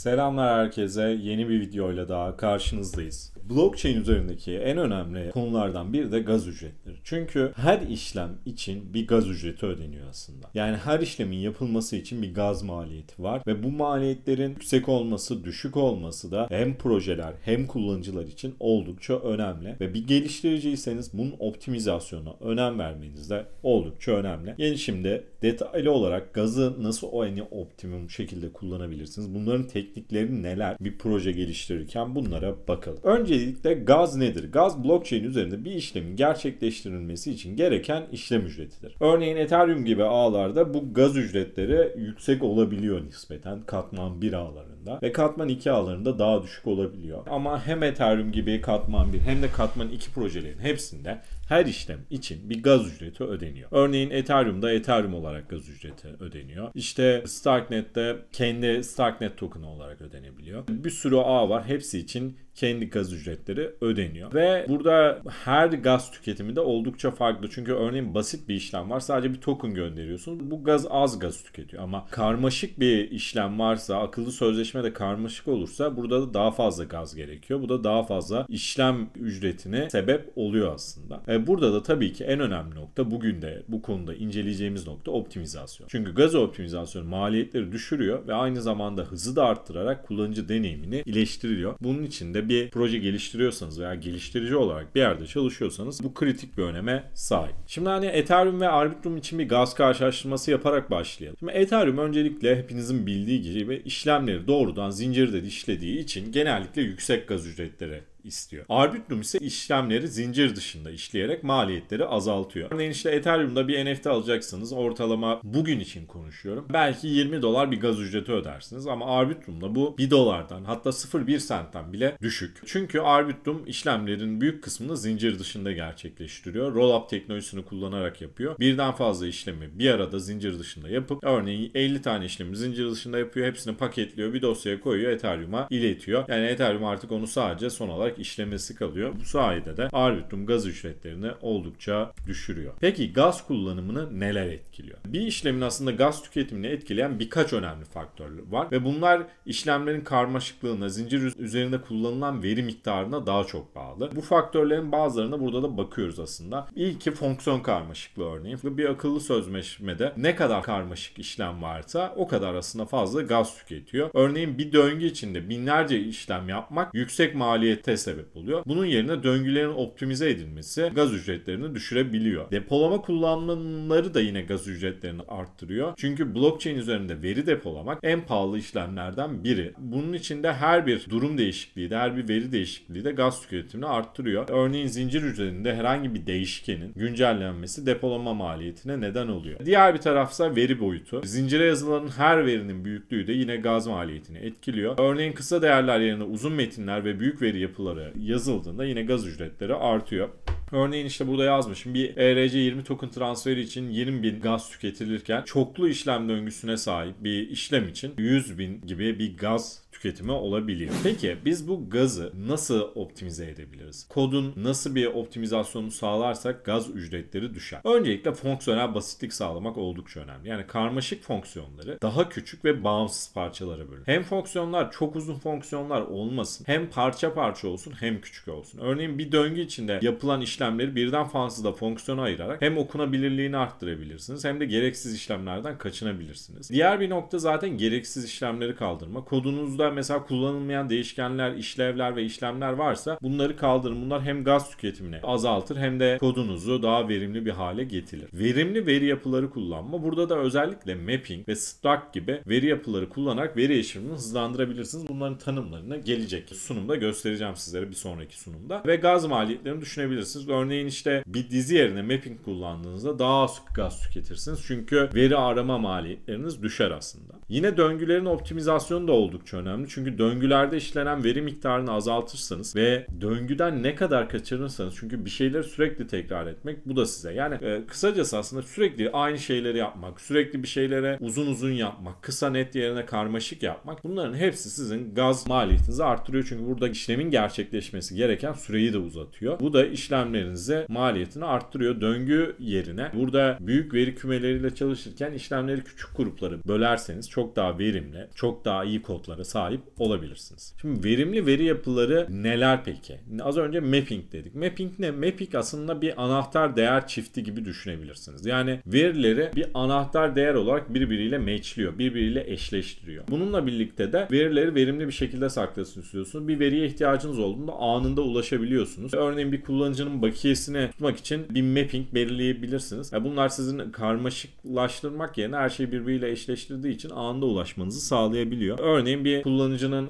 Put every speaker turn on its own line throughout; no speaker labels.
Selamlar herkese. Yeni bir videoyla daha karşınızdayız. Blockchain üzerindeki en önemli konulardan biri de gaz ücretleri. Çünkü her işlem için bir gaz ücreti ödeniyor aslında. Yani her işlemin yapılması için bir gaz maliyeti var ve bu maliyetlerin yüksek olması, düşük olması da hem projeler hem kullanıcılar için oldukça önemli ve bir geliştiriciyseniz bunun optimizasyona önem vermeniz de oldukça önemli. Yani şimdi detaylı olarak gazı nasıl o en optimum şekilde kullanabilirsiniz? Bunların tek teknikleri neler? Bir proje geliştirirken bunlara bakalım. Öncelikle gaz nedir? Gaz blockchain üzerinde bir işlemin gerçekleştirilmesi için gereken işlem ücretidir. Örneğin Ethereum gibi ağlarda bu gaz ücretleri yüksek olabiliyor nispeten katman 1 ağlarında ve katman 2 ağlarında daha düşük olabiliyor. Ama hem Ethereum gibi katman 1 hem de katman 2 projelerin hepsinde her işlem için bir gaz ücreti ödeniyor. Örneğin Ethereum'da Ethereum olarak gaz ücreti ödeniyor. İşte Starknet'te kendi Starknet token olarak olarak ödenebiliyor. Bir sürü ağ var. Hepsi için kendi gaz ücretleri ödeniyor. Ve burada her gaz tüketimi de oldukça farklı. Çünkü örneğin basit bir işlem var. Sadece bir token gönderiyorsun. Bu gaz az gaz tüketiyor. Ama karmaşık bir işlem varsa, akıllı sözleşme de karmaşık olursa burada da daha fazla gaz gerekiyor. Bu da daha fazla işlem ücretine sebep oluyor aslında. E burada da tabii ki en önemli nokta bugün de bu konuda inceleyeceğimiz nokta optimizasyon. Çünkü gaz optimizasyonu maliyetleri düşürüyor ve aynı zamanda hızı da arttırarak kullanıcı deneyimini iyileştiriyor. Bunun için de bir proje geliştiriyorsanız veya geliştirici olarak bir yerde çalışıyorsanız bu kritik bir öneme sahip. Şimdi hani Ethereum ve Arbitrum için bir gaz karşılaştırması yaparak başlayalım. Şimdi Ethereum öncelikle hepinizin bildiği gibi işlemleri doğrudan zincirde işlediği için genellikle yüksek gaz ücretleri istiyor. Arbitrum ise işlemleri zincir dışında işleyerek maliyetleri azaltıyor. Örneğin işte Ethereum'da bir NFT alacaksanız ortalama bugün için konuşuyorum. Belki 20 dolar bir gaz ücreti ödersiniz ama Arbitrum'da bu 1 dolardan hatta 0.1 sentten bile düşük. Çünkü Arbitrum işlemlerin büyük kısmını zincir dışında gerçekleştiriyor. Rollup teknolojisini kullanarak yapıyor. Birden fazla işlemi bir arada zincir dışında yapıp örneğin 50 tane işlemi zincir dışında yapıyor. Hepsini paketliyor, bir dosyaya koyuyor, Ethereum'a iletiyor. Yani Ethereum artık onu sadece son olarak olarak işlemesi kalıyor. Bu sayede de Arbitum gaz ücretlerini oldukça düşürüyor. Peki gaz kullanımını neler etkiliyor? Bir işlemin aslında gaz tüketimini etkileyen birkaç önemli faktör var ve bunlar işlemlerin karmaşıklığına, zincir üzerinde kullanılan veri miktarına daha çok bağlı. Bu faktörlerin bazılarına burada da bakıyoruz aslında. İlki fonksiyon karmaşıklığı örneğin. Bir akıllı sözleşmede ne kadar karmaşık işlem varsa o kadar aslında fazla gaz tüketiyor. Örneğin bir döngü içinde binlerce işlem yapmak yüksek maliyette sebep oluyor. Bunun yerine döngülerin optimize edilmesi gaz ücretlerini düşürebiliyor. Depolama kullanımları da yine gaz ücretlerini arttırıyor. Çünkü blockchain üzerinde veri depolamak en pahalı işlemlerden biri. Bunun içinde her bir durum değişikliği de her bir veri değişikliği de gaz tüketimini arttırıyor. Örneğin zincir üzerinde herhangi bir değişkenin güncellenmesi depolama maliyetine neden oluyor. Diğer bir tarafsa veri boyutu. Zincire yazılan her verinin büyüklüğü de yine gaz maliyetini etkiliyor. Örneğin kısa değerler yerine uzun metinler ve büyük veri yapıları dolara yazıldığında yine gaz ücretleri artıyor. Örneğin işte burada yazmışım bir ERC20 token transferi için 20 bin gaz tüketilirken çoklu işlem döngüsüne sahip bir işlem için 100 bin gibi bir gaz tüketimi olabiliyor. Peki biz bu gazı nasıl optimize edebiliriz? Kodun nasıl bir optimizasyonu sağlarsak gaz ücretleri düşer. Öncelikle fonksiyonel basitlik sağlamak oldukça önemli. Yani karmaşık fonksiyonları daha küçük ve bağımsız parçalara bölün. Hem fonksiyonlar çok uzun fonksiyonlar olmasın. Hem parça parça olsun hem küçük olsun. Örneğin bir döngü içinde yapılan işlemleri birden fazla fonksiyona ayırarak hem okunabilirliğini arttırabilirsiniz hem de gereksiz işlemlerden kaçınabilirsiniz. Diğer bir nokta zaten gereksiz işlemleri kaldırma. Kodunuz Burada mesela kullanılmayan değişkenler, işlevler ve işlemler varsa bunları kaldırın. Bunlar hem gaz tüketimini azaltır hem de kodunuzu daha verimli bir hale getirir. Verimli veri yapıları kullanma. Burada da özellikle mapping ve struct gibi veri yapıları kullanarak veri erişimini hızlandırabilirsiniz. Bunların tanımlarını gelecek sunumda göstereceğim sizlere bir sonraki sunumda. Ve gaz maliyetlerini düşünebilirsiniz. Örneğin işte bir dizi yerine mapping kullandığınızda daha az gaz tüketirsiniz. Çünkü veri arama maliyetleriniz düşer aslında. Yine döngülerin optimizasyonu da oldukça önemli. Çünkü döngülerde işlenen veri miktarını azaltırsanız ve döngüden ne kadar kaçırırsanız çünkü bir şeyleri sürekli tekrar etmek bu da size. Yani e, kısacası aslında sürekli aynı şeyleri yapmak, sürekli bir şeylere uzun uzun yapmak, kısa net yerine karmaşık yapmak bunların hepsi sizin gaz maliyetinizi arttırıyor. Çünkü burada işlemin gerçekleşmesi gereken süreyi de uzatıyor. Bu da işlemlerinize maliyetini arttırıyor. Döngü yerine burada büyük veri kümeleriyle çalışırken işlemleri küçük gruplara bölerseniz çok çok daha verimli, çok daha iyi kodlara sahip olabilirsiniz. Şimdi verimli veri yapıları neler peki? Az önce mapping dedik. Mapping ne? Mapping aslında bir anahtar değer çifti gibi düşünebilirsiniz. Yani verileri bir anahtar değer olarak birbiriyle matchliyor, birbiriyle eşleştiriyor. Bununla birlikte de verileri verimli bir şekilde saklasın istiyorsunuz. Bir veriye ihtiyacınız olduğunda anında ulaşabiliyorsunuz. Örneğin bir kullanıcının bakiyesini tutmak için bir mapping belirleyebilirsiniz. bunlar sizin karmaşıklaştırmak yerine her şeyi birbiriyle eşleştirdiği için anında anında ulaşmanızı sağlayabiliyor. Örneğin bir kullanıcının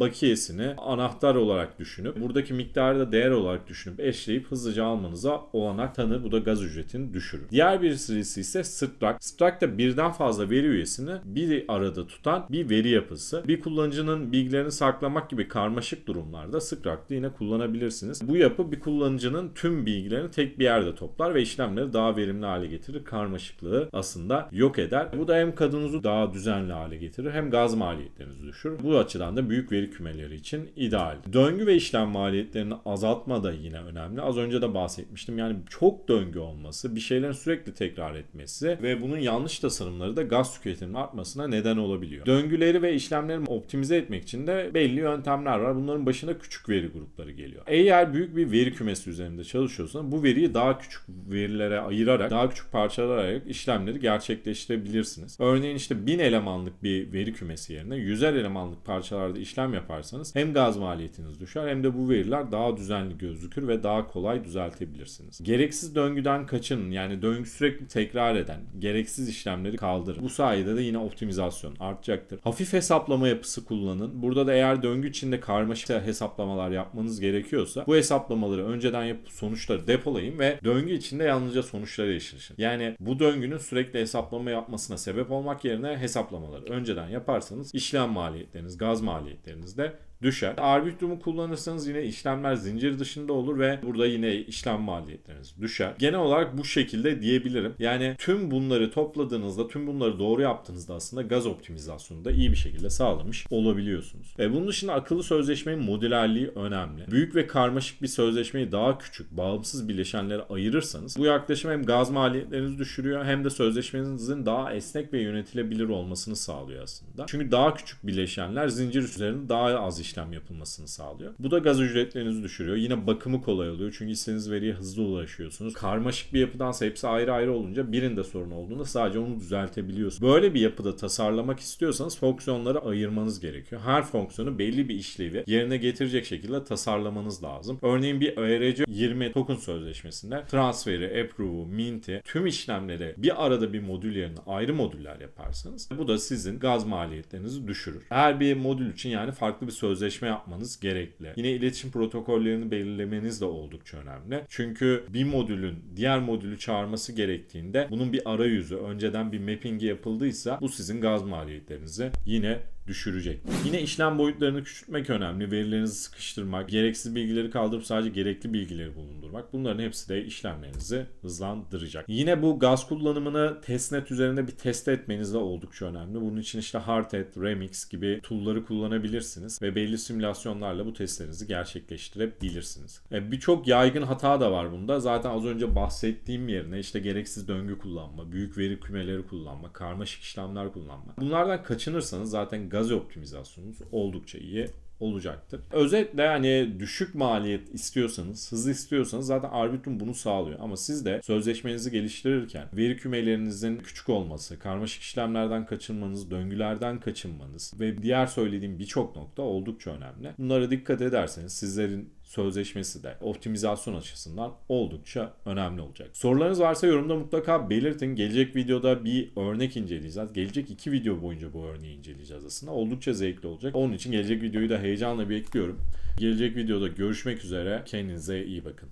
bakiyesini anahtar olarak düşünüp buradaki miktarı da değer olarak düşünüp eşleyip hızlıca almanıza olanak tanır. Bu da gaz ücretini düşürür. Diğer bir serisi ise Struct. Struct da birden fazla veri üyesini bir arada tutan bir veri yapısı. Bir kullanıcının bilgilerini saklamak gibi karmaşık durumlarda Struct'ı yine kullanabilirsiniz. Bu yapı bir kullanıcının tüm bilgilerini tek bir yerde toplar ve işlemleri daha verimli hale getirir. Karmaşıklığı aslında yok eder. Bu da hem kadınızı daha düzenli düzenli hale getirir hem gaz maliyetlerinizi düşürür. Bu açıdan da büyük veri kümeleri için ideal. Döngü ve işlem maliyetlerini azaltma da yine önemli. Az önce de bahsetmiştim. Yani çok döngü olması, bir şeylerin sürekli tekrar etmesi ve bunun yanlış tasarımları da gaz tüketiminin artmasına neden olabiliyor. Döngüleri ve işlemleri optimize etmek için de belli yöntemler var. Bunların başına küçük veri grupları geliyor. Eğer büyük bir veri kümesi üzerinde çalışıyorsan bu veriyi daha küçük verilere ayırarak, daha küçük parçalara ayırarak işlemleri gerçekleştirebilirsiniz. Örneğin işte bin eleman elemanlık bir veri kümesi yerine yüzer elemanlık parçalarda işlem yaparsanız hem gaz maliyetiniz düşer hem de bu veriler daha düzenli gözükür ve daha kolay düzeltebilirsiniz. Gereksiz döngüden kaçının yani döngü sürekli tekrar eden gereksiz işlemleri kaldırın. Bu sayede de yine optimizasyon artacaktır. Hafif hesaplama yapısı kullanın. Burada da eğer döngü içinde karmaşık hesaplamalar yapmanız gerekiyorsa bu hesaplamaları önceden yapıp sonuçları depolayın ve döngü içinde yalnızca sonuçları erişin. Yani bu döngünün sürekli hesaplama yapmasına sebep olmak yerine hesap hesaplamaları önceden yaparsanız işlem maliyetleriniz, gaz maliyetleriniz de düşer. Arbitrum'u kullanırsanız yine işlemler zincir dışında olur ve burada yine işlem maliyetleriniz düşer. Genel olarak bu şekilde diyebilirim. Yani tüm bunları topladığınızda, tüm bunları doğru yaptığınızda aslında gaz optimizasyonunu da iyi bir şekilde sağlamış olabiliyorsunuz. E bunun dışında akıllı sözleşmenin modülerliği önemli. Büyük ve karmaşık bir sözleşmeyi daha küçük, bağımsız bileşenlere ayırırsanız bu yaklaşım hem gaz maliyetlerinizi düşürüyor hem de sözleşmenizin daha esnek ve yönetilebilir olmasını sağlıyor aslında. Çünkü daha küçük bileşenler zincir üzerinde daha az iş işlem yapılmasını sağlıyor. Bu da gaz ücretlerinizi düşürüyor. Yine bakımı kolay oluyor. Çünkü istediğiniz veriye hızlı ulaşıyorsunuz. Karmaşık bir yapıdansa hepsi ayrı ayrı olunca birinde sorun olduğunda sadece onu düzeltebiliyorsunuz. Böyle bir yapıda tasarlamak istiyorsanız fonksiyonları ayırmanız gerekiyor. Her fonksiyonu belli bir işlevi yerine getirecek şekilde tasarlamanız lazım. Örneğin bir ARC 20 token sözleşmesinde transferi, approve'u, mint'i tüm işlemleri bir arada bir modül yerine ayrı modüller yaparsanız bu da sizin gaz maliyetlerinizi düşürür. Her bir modül için yani farklı bir söz sözleşme yapmanız gerekli. Yine iletişim protokollerini belirlemeniz de oldukça önemli. Çünkü bir modülün diğer modülü çağırması gerektiğinde bunun bir arayüzü önceden bir mappingi yapıldıysa bu sizin gaz maliyetlerinizi yine düşürecek. Yine işlem boyutlarını küçültmek önemli. Verilerinizi sıkıştırmak, gereksiz bilgileri kaldırıp sadece gerekli bilgileri bulundurmak. Bunların hepsi de işlemlerinizi hızlandıracak. Yine bu gaz kullanımını testnet üzerinde bir test etmeniz de oldukça önemli. Bunun için işte Hardhat, Remix gibi tool'ları kullanabilirsiniz ve belli simülasyonlarla bu testlerinizi gerçekleştirebilirsiniz. E, birçok yaygın hata da var bunda. Zaten az önce bahsettiğim yerine işte gereksiz döngü kullanma, büyük veri kümeleri kullanma, karmaşık işlemler kullanma. Bunlardan kaçınırsanız zaten gaz gaz optimizasyonunuz oldukça iyi olacaktır. Özetle hani düşük maliyet istiyorsanız, hızlı istiyorsanız zaten Arbitrum bunu sağlıyor. Ama siz de sözleşmenizi geliştirirken veri kümelerinizin küçük olması, karmaşık işlemlerden kaçınmanız, döngülerden kaçınmanız ve diğer söylediğim birçok nokta oldukça önemli. Bunlara dikkat ederseniz sizlerin sözleşmesi de optimizasyon açısından oldukça önemli olacak. Sorularınız varsa yorumda mutlaka belirtin. Gelecek videoda bir örnek inceleyeceğiz. Gelecek iki video boyunca bu örneği inceleyeceğiz aslında. Oldukça zevkli olacak. Onun için gelecek videoyu da heyecanla bekliyorum. Gelecek videoda görüşmek üzere. Kendinize iyi bakın.